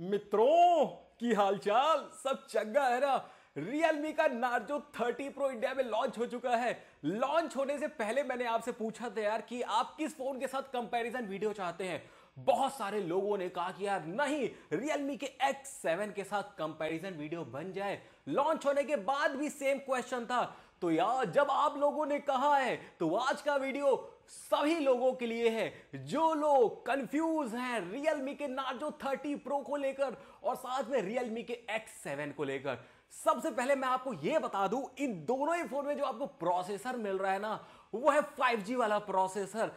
मित्रों की हालचाल सब चंगा है ना रियलमी का नार्जो 30 प्रो इंडिया में लॉन्च हो चुका है लॉन्च होने से पहले मैंने आपसे पूछा था यार कि आप किस फोन के साथ कंपैरिजन वीडियो चाहते हैं बहुत सारे लोगों ने कहा कि यार नहीं रियलमी के X7 के साथ कंपैरिजन वीडियो बन जाए लॉन्च होने के बाद भी सेम क्वेश्चन था तो यार जब आप लोगों ने कहा है तो आज का वीडियो सभी लोगों के लिए है जो लोग कंफ्यूज हैं रियलमी के नार्जो 30 प्रो को लेकर और साथ में रियलमी के सेवन को लेकर सबसे पहले मैं आपको यह बता दूं इन दोनों ही फोन में जो आपको प्रोसेसर मिल रहा है ना वो है 5G वाला प्रोसेसर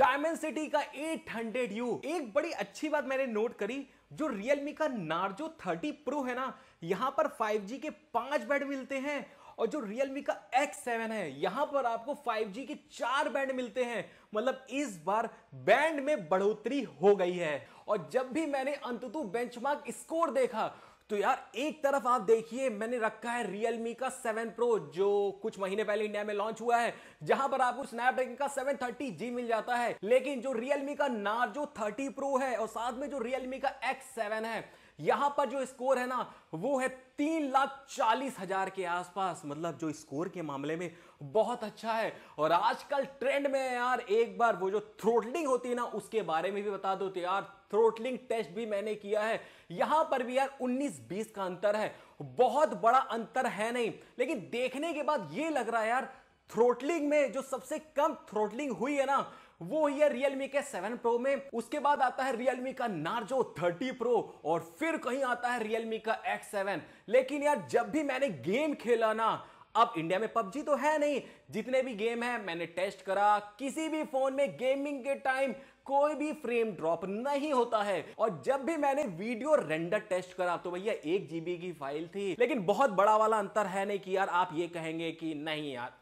डायमेंड सिटी का 800U एक बड़ी अच्छी बात मैंने नोट करी जो रियलमी का नार्जो 30 प्रो है ना यहां पर 5G के पांच बेड मिलते हैं और जो रियलमी का एक्स है यहां पर आपको 5G के चार बैंड मिलते हैं मतलब इस बार बैंड में बढ़ोतरी हो गई है और जब भी मैंने अंततु बेंचमार्क स्कोर देखा तो यार एक तरफ आप देखिए मैंने रखा है Realme का 7 Pro जो कुछ महीने पहले इंडिया में लॉन्च हुआ है जहां पर आपको Snapdragon का 730G मिल जाता है लेकिन जो Realme का Narzo 30 Pro है और साथ में जो Realme का X7 है यहां पर जो स्कोर है ना वो है तीन लाख चालीस हजार के आसपास मतलब जो स्कोर के मामले में बहुत अच्छा है और आजकल ट्रेंड में यार एक बार वो जो थ्रोटलिंग होती है ना उसके बारे में भी बता दो तो यार थ्रोटलिंग टेस्ट भी मैंने किया है यहां पर भी यार 19-20 का अंतर है बहुत बड़ा अंतर है नहीं लेकिन देखने के बाद ये लग रहा है यार थ्रोटलिंग में जो सबसे कम थ्रोटलिंग हुई है ना वो ही है रियलमी के सेवन प्रो में उसके बाद आता है रियलमी का नार्जो थर्टी प्रो और फिर कहीं आता है रियलमी का एक्स सेवन लेकिन यार जब भी मैंने गेम खेला ना अब इंडिया में पबजी तो है नहीं जितने भी गेम है मैंने टेस्ट करा किसी भी फोन में गेमिंग के टाइम कोई भी फ्रेम ड्रॉप नहीं होता है और जब भी मैंने वीडियो रेंडर टेस्ट करा तो भैया एक जीबी की फाइल थी लेकिन बहुत बड़ा वाला अंतर है नहीं कि यार आप ये कहेंगे कि नहीं यार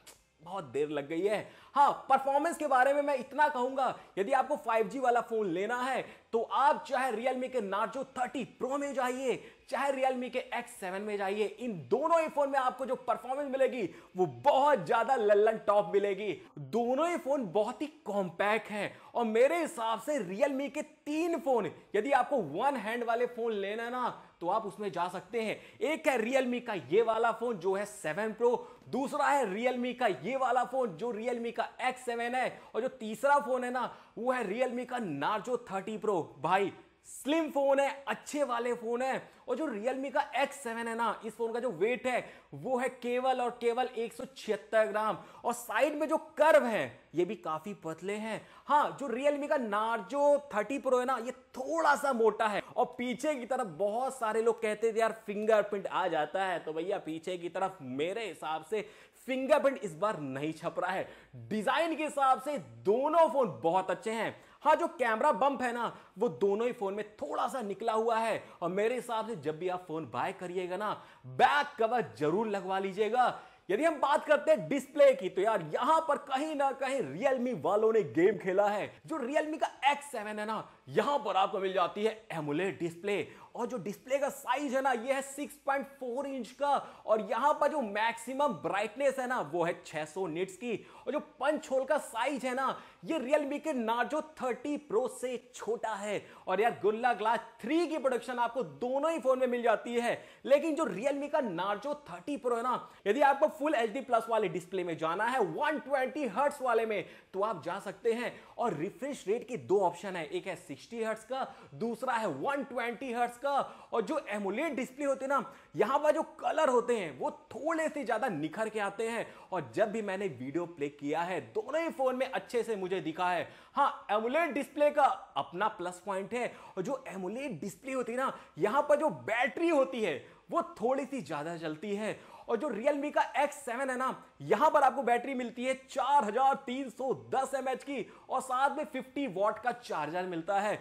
बहुत देर लग गई है हाँ परफॉर्मेंस के बारे में मैं इतना कहूंगा यदि आपको 5G वाला फोन लेना है तो आप चाहे रियलमी के नार्जो 30 प्रो में जाइए चाहे रियलमी के X7 में जाइए इन दोनों ही फोन में आपको जो परफॉर्मेंस मिलेगी वो बहुत ज्यादा लल्लन टॉप मिलेगी दोनों ही फोन बहुत ही कॉम्पैक्ट है और मेरे हिसाब से Realme के तीन फोन यदि आपको वन हैंड वाले फोन लेना ना तो आप उसमें जा सकते हैं एक है रियलमी का ये वाला फोन जो है सेवन प्रो दूसरा है Realme का ये वाला फोन जो Realme का का X7 है और जो तीसरा फोन है ना वो है Realme का Narzo 30 Pro भाई स्लिम फोन है अच्छे वाले फोन है और जो Realme का X7 है ना इस फोन का जो वेट है वो है केवल और केवल 176 ग्राम और साइड में जो कर्व है ये भी काफी पतले हैं हाँ जो Realme का Narzo 30 Pro है ना ये थोड़ा सा मोटा है और पीछे की तरफ बहुत सारे लोग कहते थे यार फिंगरप्रिंट आ जाता है तो भैया पीछे की तरफ मेरे हिसाब से फिंगरप्रिंट इस बार नहीं छप रहा है डिजाइन के हिसाब से दोनों फोन बहुत अच्छे हैं हाँ जो कैमरा बम्प है ना वो दोनों ही फोन में थोड़ा सा निकला हुआ है और मेरे हिसाब से जब भी आप फोन बाय करिएगा ना बैक कवर जरूर लगवा लीजिएगा यदि हम बात करते हैं डिस्प्ले की तो यार यहां पर कहीं ना कहीं रियलमी वालों ने गेम खेला है जो रियलमी का सेवन है ना यहां पर आपको मिल जाती है एमुलेट डिस्प्ले और जो डिस्प्ले का साइज है ना ये है 6.4 इंच का और यहां पर जो मैक्सिमम ब्राइटनेस है ना वो है 600 सौ निट्स की और जो पंच होल का साइज है ना ये रियलमी के नाजो 30 प्रो से छोटा है और यार गुल्ला ग्लास 3 की प्रोडक्शन आपको दोनों ही फोन में मिल जाती है लेकिन जो रियलमी का नार्जो 30 प्रो है ना यदि आपको फुल एच प्लस वाले डिस्प्ले में जाना है वन ट्वेंटी वाले में तो आप जा सकते हैं और रिफ्रेश रेट के दो ऑप्शन है एक है सिक्सटी हर्ट्स का दूसरा है वन ट्वेंटी हर्ट्स का और जो एमुलेट डिस्प्ले होते हैं ना यहाँ पर जो कलर होते हैं वो थोड़े से ज़्यादा निखर के आते हैं और जब भी मैंने वीडियो प्ले किया है दोनों ही फ़ोन में अच्छे से मुझे दिखा है हाँ एमुलेट डिस्प्ले का अपना प्लस पॉइंट है और जो एमुलेट डिस्प्ले होती है ना यहाँ पर जो बैटरी होती है वो थोड़ी सी ज़्यादा चलती है और जो रियलमी का एक्स सेवन है ना यहां पर आपको बैटरी मिलती है 4310 एच की और साथ में 50 वॉट का चार्जर मिलता है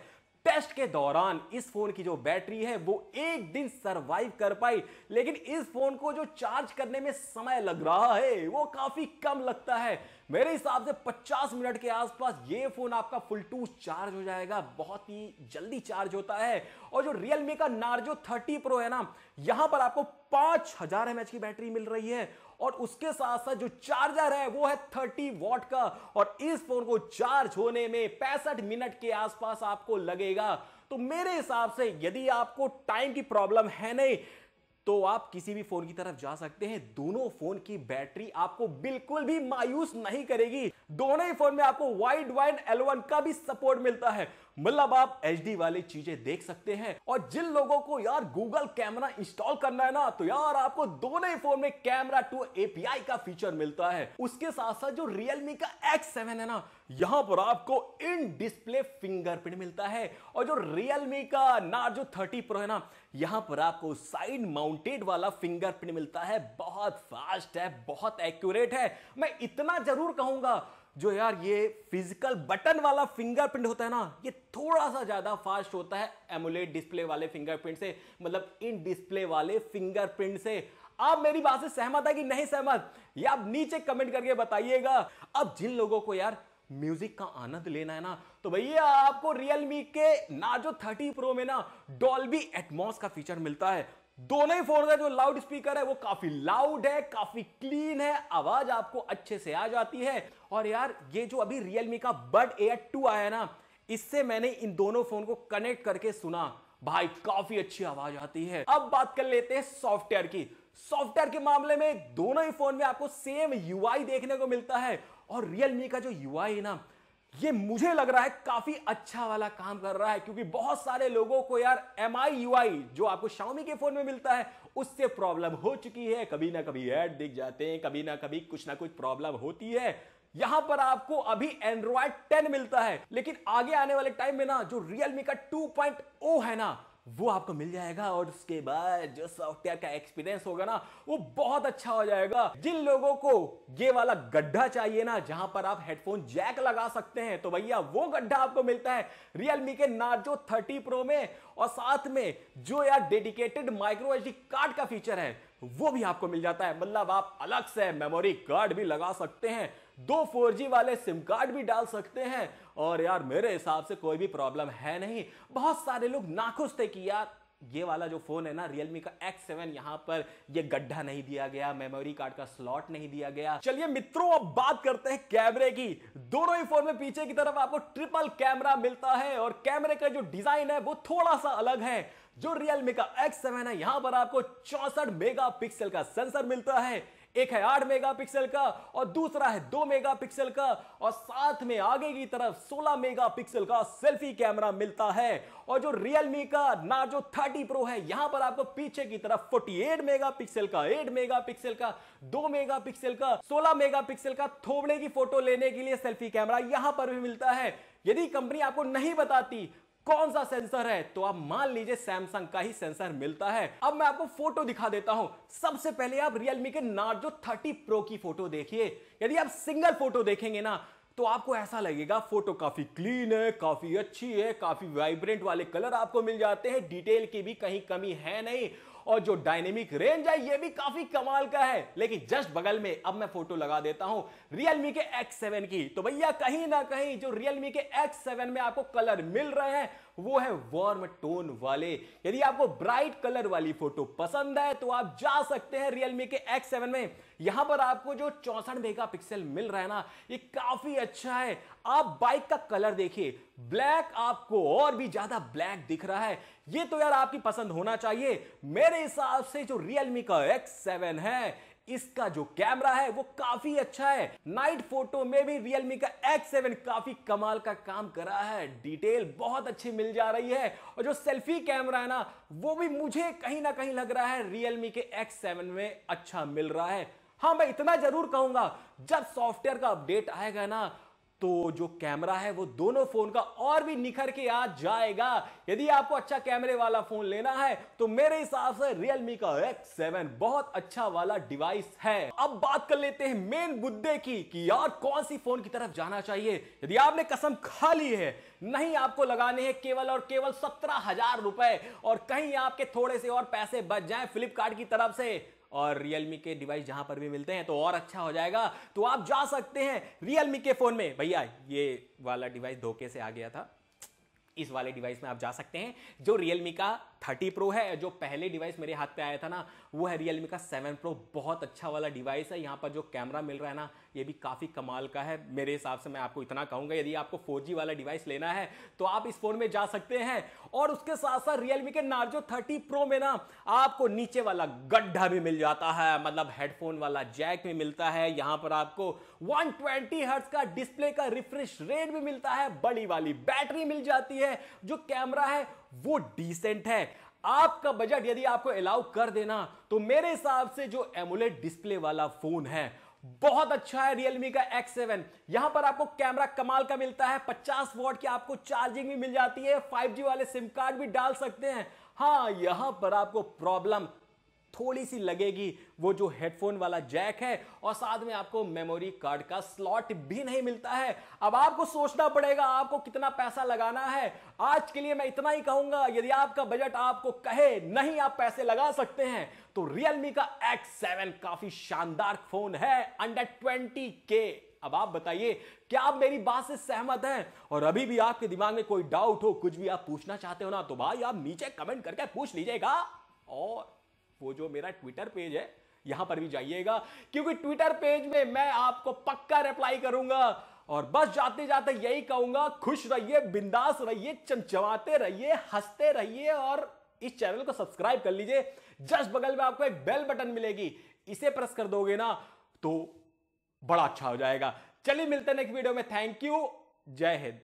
टेस्ट के दौरान इस फोन की जो बैटरी है वो एक दिन सरवाइव कर पाई लेकिन इस फोन को जो चार्ज करने में समय लग रहा है वो काफी कम लगता है मेरे हिसाब से 50 मिनट के आसपास ये फोन आपका फुल टू चार्ज हो जाएगा बहुत ही जल्दी चार्ज होता है और जो रियलमी का नार्जो 30 प्रो है ना यहां पर आपको 5000 हजार की बैटरी मिल रही है और उसके साथ साथ जो चार्जर है वो है 30 वॉट का और इस फोन को चार्ज होने में पैंसठ मिनट के आसपास आपको लगेगा तो मेरे हिसाब से यदि आपको टाइम की प्रॉब्लम है नहीं तो आप किसी भी फोन की तरफ जा सकते हैं दोनों फोन की बैटरी आपको बिल्कुल भी मायूस नहीं करेगी दोनों ही फोन में आपको वाइड वाइड एलवन का भी सपोर्ट मिलता है मतलब आप एच वाली चीजें देख सकते हैं और जिन लोगों को यार गूगल कैमरा इंस्टॉल करना है ना तो यार आपको दोनों ही फोन में कैमरा टू एपीआई का फीचर मिलता है उसके साथ साथ जो रियलमी का एक्स सेवन है ना यहां पर आपको इन डिस्प्ले फिंगरप्रिंट मिलता है और जो रियलमी का नार्जो थर्टी प्रो है ना यहां पर आपको साइड माउंटेड वाला फिंगरप्रिंट मिलता है बहुत फास्ट है बहुत एक्यूरेट है मैं इतना जरूर कहूंगा जो यार ये फिजिकल बटन वाला फिंगरप्रिंट होता है ना ये थोड़ा सा ज़्यादा फास्ट होता है एमुलेट डिस्प्ले वाले फिंगरप्रिंट से मतलब इन डिस्प्ले वाले फिंगरप्रिंट से आप मेरी बात से सहमत है कि नहीं सहमत ये आप नीचे कमेंट करके बताइएगा अब जिन लोगों को यार म्यूजिक का आनंद लेना है ना तो भैया आपको रियलमी के नाजो 30 प्रो में ना डॉल्बी एटमॉस का फीचर मिलता है दोनों ही फोन का जो लाउड स्पीकर है वो काफी लाउड है काफी क्लीन है आवाज आपको अच्छे से आ जाती है और यार ये जो अभी Realme का बड एयर टू आया है ना इससे मैंने इन दोनों फोन को कनेक्ट करके सुना भाई काफी अच्छी आवाज आती है अब बात कर लेते हैं सॉफ्टवेयर की सॉफ्टवेयर के मामले में दोनों ही फोन में आपको सेम यूआई देखने को मिलता है और रियलमी का जो यूआई है ना ये मुझे लग रहा है काफी अच्छा वाला काम कर रहा है क्योंकि बहुत सारे लोगों को यार एम आई यू आई जो आपको शाओमी के फोन में मिलता है उससे प्रॉब्लम हो चुकी है कभी ना कभी एड दिख जाते हैं कभी ना कभी कुछ ना कुछ प्रॉब्लम होती है यहां पर आपको अभी एंड्रॉयड 10 मिलता है लेकिन आगे आने वाले टाइम में ना जो रियलमी का 2.0 है ना वो आपको मिल जाएगा और उसके बाद जो सॉफ्टवेयर का एक्सपीरियंस होगा ना वो बहुत अच्छा हो जाएगा जिन लोगों को ये वाला गड्ढा चाहिए ना जहां पर आप हेडफोन जैक लगा सकते हैं तो भैया वो गड्ढा आपको मिलता है रियलमी के नार्जो 30 प्रो में और साथ में जो यार डेडिकेटेड माइक्रो एच कार्ड का फीचर है वो भी आपको मिल जाता है मतलब आप अलग से मेमोरी कार्ड भी लगा सकते हैं दो जी वाले सिम कार्ड भी डाल सकते हैं और यार मेरे हिसाब से कोई भी प्रॉब्लम है नहीं बहुत सारे लोग नाखुश थे कि यार ये वाला जो फ़ोन है ना रियलमी का X7 सेवन यहाँ पर ये गड्ढा नहीं दिया गया मेमोरी कार्ड का स्लॉट नहीं दिया गया चलिए मित्रों अब बात करते हैं कैमरे की दोनों ही फोन में पीछे की तरफ आपको ट्रिपल कैमरा मिलता है और कैमरे का जो डिजाइन है वो थोड़ा सा अलग है जो रियलमी का X7 है यहां पर आपको चौसठ मेगा का सेंसर मिलता है एक है आठ मेगापिक्सल का और दूसरा है दो मेगापिक्सल का और साथ में आगे की तरफ सोलह मेगापिक्सल का सेल्फी कैमरा मिलता है और जो रियलमी का ना जो थर्टी प्रो है यहां पर आपको पीछे की तरफ फोर्टी एट मेगा का एट मेगा का दो मेगा का सोलह मेगा का थोबड़े की फोटो लेने के लिए सेल्फी कैमरा यहां पर भी मिलता है यदि कंपनी आपको नहीं बताती कौन सा सेंसर है तो आप मान लीजिए सैमसंग का ही सेंसर मिलता है अब मैं आपको फोटो दिखा देता हूं सबसे पहले आप रियलमी के नार्जो 30 प्रो की फोटो देखिए यदि आप सिंगल फोटो देखेंगे ना तो आपको ऐसा लगेगा फोटो काफी क्लीन है काफी अच्छी है काफी वाइब्रेंट वाले कलर आपको मिल जाते हैं डिटेल की भी कहीं कमी है नहीं और जो डायनेमिक रेंज है ये भी काफी कमाल का है लेकिन जस्ट बगल में अब मैं फोटो लगा देता हूं रियलमी के X7 की तो भैया कहीं ना कहीं जो रियलमी के X7 में आपको कलर मिल रहे हैं वो है वार्म टोन वाले यदि आपको ब्राइट कलर वाली फोटो पसंद है तो आप जा सकते हैं रियलमी के X7 में यहां पर आपको जो चौसठ मेगा मिल रहा है ना ये काफी अच्छा है आप बाइक का कलर देखिए ब्लैक आपको और भी ज्यादा ब्लैक दिख रहा है ये तो यार आपकी पसंद होना चाहिए मेरे हिसाब से जो रियलमी का एक्स सेवन है इसका जो कैमरा है वो काफी अच्छा है नाइट फोटो में भी रियलमी का X7 काफी कमाल का काम रहा है डिटेल बहुत अच्छी मिल जा रही है और जो सेल्फी कैमरा है ना वो भी मुझे कहीं ना कहीं लग रहा है रियलमी के X7 में अच्छा मिल रहा है हाँ मैं इतना जरूर कहूंगा जब सॉफ्टवेयर का अपडेट आएगा ना तो जो कैमरा है वो दोनों फोन का और भी निखर के आ जाएगा यदि आपको अच्छा कैमरे वाला फोन लेना है तो मेरे हिसाब से Realme का X7 बहुत अच्छा वाला डिवाइस है अब बात कर लेते हैं मेन मुद्दे की कि यार कौन सी फोन की तरफ जाना चाहिए यदि आपने कसम खा ली है नहीं आपको लगाने हैं केवल और केवल सत्रह हजार रुपए और कहीं आपके थोड़े से और पैसे बच जाए फ्लिपकार्ट की तरफ से और रियलमी के डिवाइस जहां पर भी मिलते हैं तो और अच्छा हो जाएगा तो आप जा सकते हैं रियलमी के फ़ोन में भैया ये वाला डिवाइस धोखे से आ गया था इस वाले डिवाइस में आप जा सकते हैं जो रियलमी का थर्टी प्रो है जो पहले डिवाइस मेरे हाथ पे आया था ना वो है रियलमी का सेवन प्रो बहुत अच्छा वाला डिवाइस है यहाँ पर जो कैमरा मिल रहा है ना ये भी काफ़ी कमाल का है मेरे हिसाब से मैं आपको इतना कहूँगा यदि आपको फोर वाला डिवाइस लेना है तो आप इस फोन में जा सकते हैं और उसके साथ साथ रियलमी के नार्जो थर्टी प्रो में ना आपको नीचे वाला गड्ढा भी मिल जाता है मतलब हेडफोन वाला जैक भी मिलता है यहाँ पर आपको वन ट्वेंटी का डिस्प्ले का रिफ्रेश रेट भी मिलता है बड़ी वाली बैटरी मिल जाती है जो कैमरा है वो डिसेंट है आपका बजट यदि आपको अलाउ कर देना तो मेरे हिसाब से जो एमुलेट डिस्प्ले वाला फोन है बहुत अच्छा है रियलमी का X7 यहां पर आपको कैमरा कमाल का मिलता है 50 वॉट की आपको चार्जिंग भी मिल जाती है 5G वाले सिम कार्ड भी डाल सकते हैं हाँ यहां पर आपको प्रॉब्लम थोड़ी सी लगेगी वो जो हेडफोन वाला जैक है और साथ में आपको मेमोरी कार्ड का स्लॉट भी नहीं मिलता है अब आपको सोचना पड़ेगा आपको कितना पैसा लगाना है आज के लिए मैं इतना ही कहूंगा यदि आपका बजट आपको कहे नहीं आप पैसे लगा सकते हैं तो रियलमी का X7 काफी शानदार फोन है अंडर ट्वेंटी के अब आप बताइए क्या आप मेरी बात से सहमत हैं और अभी भी आपके दिमाग में कोई डाउट हो कुछ भी आप पूछना चाहते हो ना तो भाई आप नीचे कमेंट करके पूछ लीजिएगा और वो जो मेरा ट्विटर पेज है यहां पर भी जाइएगा क्योंकि ट्विटर पेज में मैं आपको पक्का रिप्लाई करूंगा और बस जाते जाते यही कहूंगा खुश रहिए बिंदास रहिए चमचमाते रहिए हंसते रहिए और इस चैनल को सब्सक्राइब कर लीजिए जस्ट बगल में आपको एक बेल बटन मिलेगी इसे प्रेस कर दोगे ना तो बड़ा अच्छा हो जाएगा चलिए मिलते हैं नेक्स्ट वीडियो में थैंक यू जय हिंद